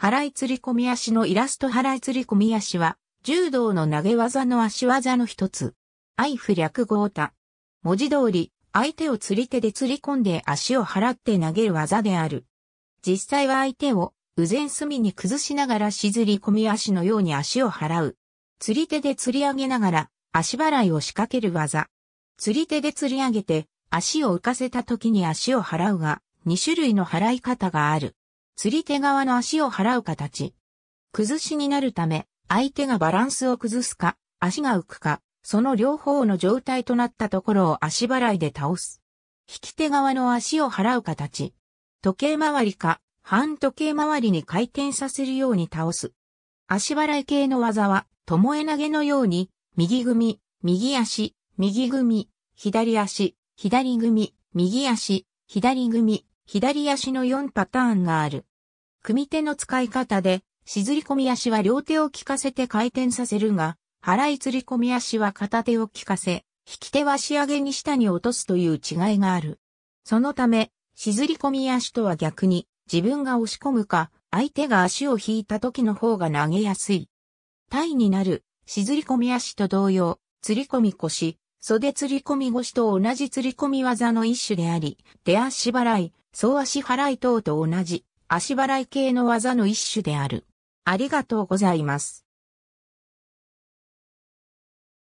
払い釣り込み足のイラスト払い釣り込み足は、柔道の投げ技の足技の一つ。アイフ略号た。文字通り、相手を釣り手で釣り込んで足を払って投げる技である。実際は相手を、右前隅に崩しながらしずり込み足のように足を払う。釣り手で釣り上げながら、足払いを仕掛ける技。釣り手で釣り上げて、足を浮かせた時に足を払うが、2種類の払い方がある。釣り手側の足を払う形。崩しになるため、相手がバランスを崩すか、足が浮くか、その両方の状態となったところを足払いで倒す。引き手側の足を払う形。時計回りか、半時計回りに回転させるように倒す。足払い系の技は、ともえ投げのように、右組、右足、右組、左足、左組、右足、左組、左足の4パターンがある。組手の使い方で、しずり込み足は両手を効かせて回転させるが、払い釣り込み足は片手を効かせ、引き手は仕上げに下に落とすという違いがある。そのため、しずり込み足とは逆に、自分が押し込むか、相手が足を引いた時の方が投げやすい。イになる、しずり込み足と同様、釣り込み腰、袖釣り込み腰と同じ釣り込み技の一種であり、手足払い、総足払い等と同じ、足払い系の技の一種である。ありがとうございます。